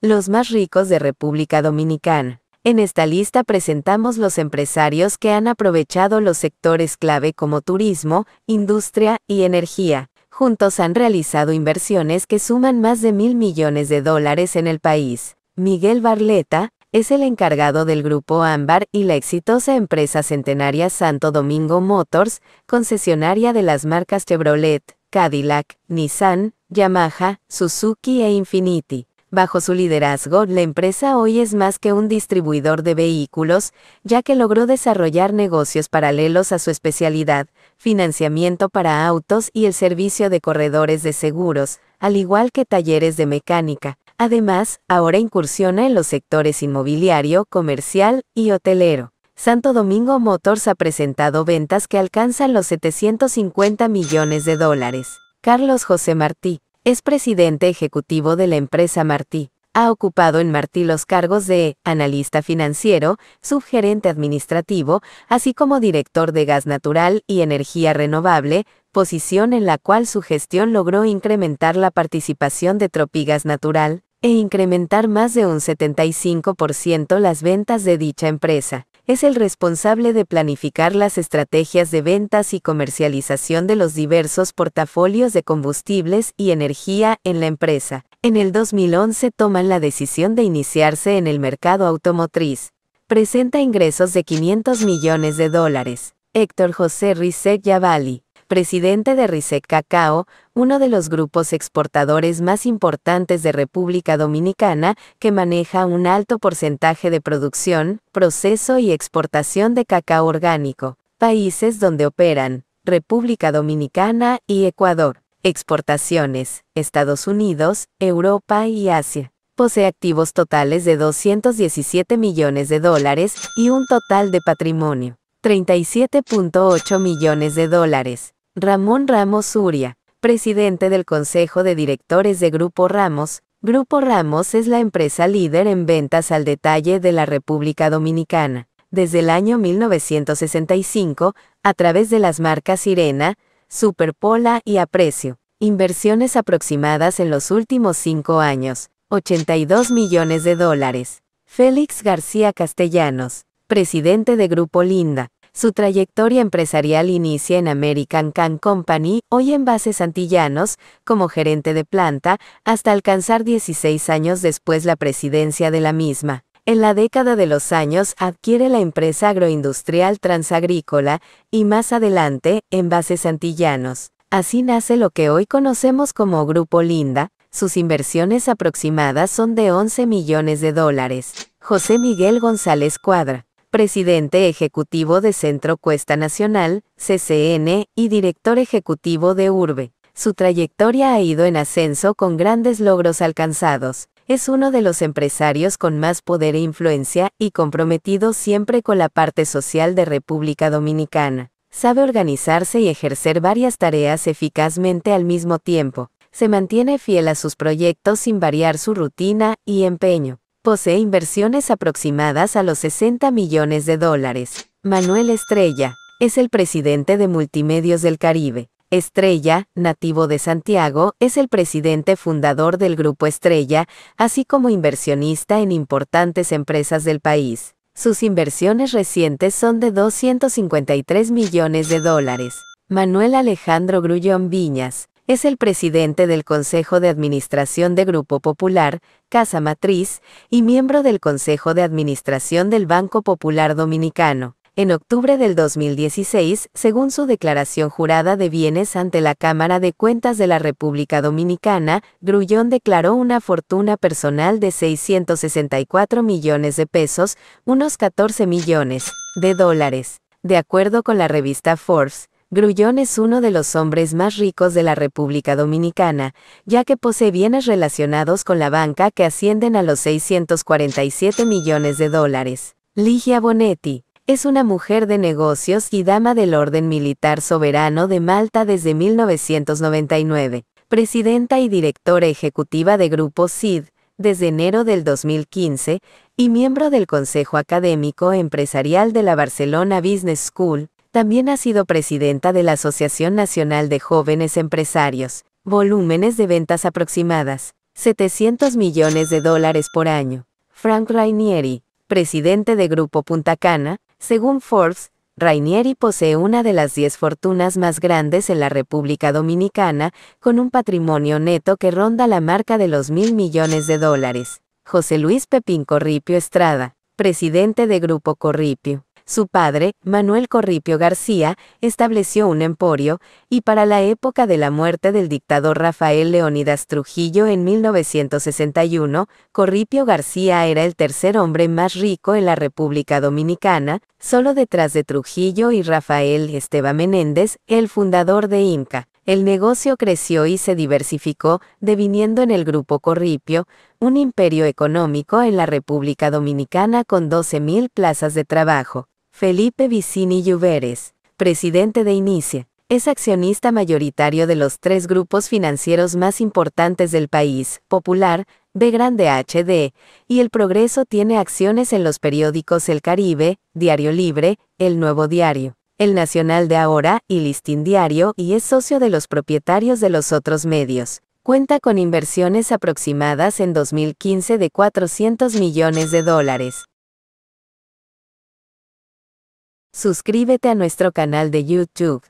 Los más ricos de República Dominicana. En esta lista presentamos los empresarios que han aprovechado los sectores clave como turismo, industria y energía. Juntos han realizado inversiones que suman más de mil millones de dólares en el país. Miguel Barleta, es el encargado del grupo Ámbar y la exitosa empresa centenaria Santo Domingo Motors, concesionaria de las marcas Chevrolet, Cadillac, Nissan, Yamaha, Suzuki e Infiniti. Bajo su liderazgo, la empresa hoy es más que un distribuidor de vehículos, ya que logró desarrollar negocios paralelos a su especialidad, financiamiento para autos y el servicio de corredores de seguros, al igual que talleres de mecánica. Además, ahora incursiona en los sectores inmobiliario, comercial y hotelero. Santo Domingo Motors ha presentado ventas que alcanzan los 750 millones de dólares. Carlos José Martí es presidente ejecutivo de la empresa Martí. Ha ocupado en Martí los cargos de analista financiero, subgerente administrativo, así como director de gas natural y energía renovable, posición en la cual su gestión logró incrementar la participación de Tropigas Natural e incrementar más de un 75% las ventas de dicha empresa es el responsable de planificar las estrategias de ventas y comercialización de los diversos portafolios de combustibles y energía en la empresa. En el 2011 toman la decisión de iniciarse en el mercado automotriz. Presenta ingresos de 500 millones de dólares. Héctor José Rizet Yavali presidente de Risec Cacao, uno de los grupos exportadores más importantes de República Dominicana, que maneja un alto porcentaje de producción, proceso y exportación de cacao orgánico, países donde operan, República Dominicana y Ecuador, exportaciones, Estados Unidos, Europa y Asia posee activos totales de 217 millones de dólares y un total de patrimonio, 37.8 millones de dólares, Ramón Ramos Uria, presidente del Consejo de Directores de Grupo Ramos. Grupo Ramos es la empresa líder en ventas al detalle de la República Dominicana. Desde el año 1965, a través de las marcas Sirena, Superpola y Aprecio. Inversiones aproximadas en los últimos cinco años, 82 millones de dólares. Félix García Castellanos, presidente de Grupo Linda. Su trayectoria empresarial inicia en American Can Company, hoy en Bases Antillanos, como gerente de planta, hasta alcanzar 16 años después la presidencia de la misma. En la década de los años adquiere la empresa agroindustrial transagrícola y más adelante, en Bases Santillanos. Así nace lo que hoy conocemos como Grupo Linda, sus inversiones aproximadas son de 11 millones de dólares. José Miguel González Cuadra presidente ejecutivo de Centro Cuesta Nacional, CCN, y director ejecutivo de Urbe. Su trayectoria ha ido en ascenso con grandes logros alcanzados. Es uno de los empresarios con más poder e influencia y comprometido siempre con la parte social de República Dominicana. Sabe organizarse y ejercer varias tareas eficazmente al mismo tiempo. Se mantiene fiel a sus proyectos sin variar su rutina y empeño. Posee inversiones aproximadas a los 60 millones de dólares. Manuel Estrella, es el presidente de Multimedios del Caribe. Estrella, nativo de Santiago, es el presidente fundador del Grupo Estrella, así como inversionista en importantes empresas del país. Sus inversiones recientes son de 253 millones de dólares. Manuel Alejandro Grullón Viñas, es el presidente del Consejo de Administración de Grupo Popular, Casa Matriz, y miembro del Consejo de Administración del Banco Popular Dominicano. En octubre del 2016, según su declaración jurada de bienes ante la Cámara de Cuentas de la República Dominicana, Grullón declaró una fortuna personal de 664 millones de pesos, unos 14 millones de dólares. De acuerdo con la revista Forbes, Grullón es uno de los hombres más ricos de la República Dominicana, ya que posee bienes relacionados con la banca que ascienden a los 647 millones de dólares. Ligia Bonetti es una mujer de negocios y dama del Orden Militar Soberano de Malta desde 1999, presidenta y directora ejecutiva de Grupo CID desde enero del 2015 y miembro del Consejo Académico Empresarial de la Barcelona Business School, también ha sido presidenta de la Asociación Nacional de Jóvenes Empresarios, volúmenes de ventas aproximadas, 700 millones de dólares por año. Frank Rainieri, presidente de Grupo Punta Cana, según Forbes, Rainieri posee una de las 10 fortunas más grandes en la República Dominicana, con un patrimonio neto que ronda la marca de los mil millones de dólares. José Luis Pepín Corripio Estrada, presidente de Grupo Corripio. Su padre, Manuel Corripio García, estableció un emporio, y para la época de la muerte del dictador Rafael Leónidas Trujillo en 1961, Corripio García era el tercer hombre más rico en la República Dominicana, solo detrás de Trujillo y Rafael Esteban Menéndez, el fundador de Inca. El negocio creció y se diversificó, deviniendo en el Grupo Corripio, un imperio económico en la República Dominicana con 12.000 plazas de trabajo. Felipe Vicini Lluveres, presidente de Inicia, es accionista mayoritario de los tres grupos financieros más importantes del país, Popular, B Grande HD, y El Progreso tiene acciones en los periódicos El Caribe, Diario Libre, El Nuevo Diario, El Nacional de Ahora y Listín Diario y es socio de los propietarios de los otros medios. Cuenta con inversiones aproximadas en 2015 de 400 millones de dólares. Suscríbete a nuestro canal de YouTube.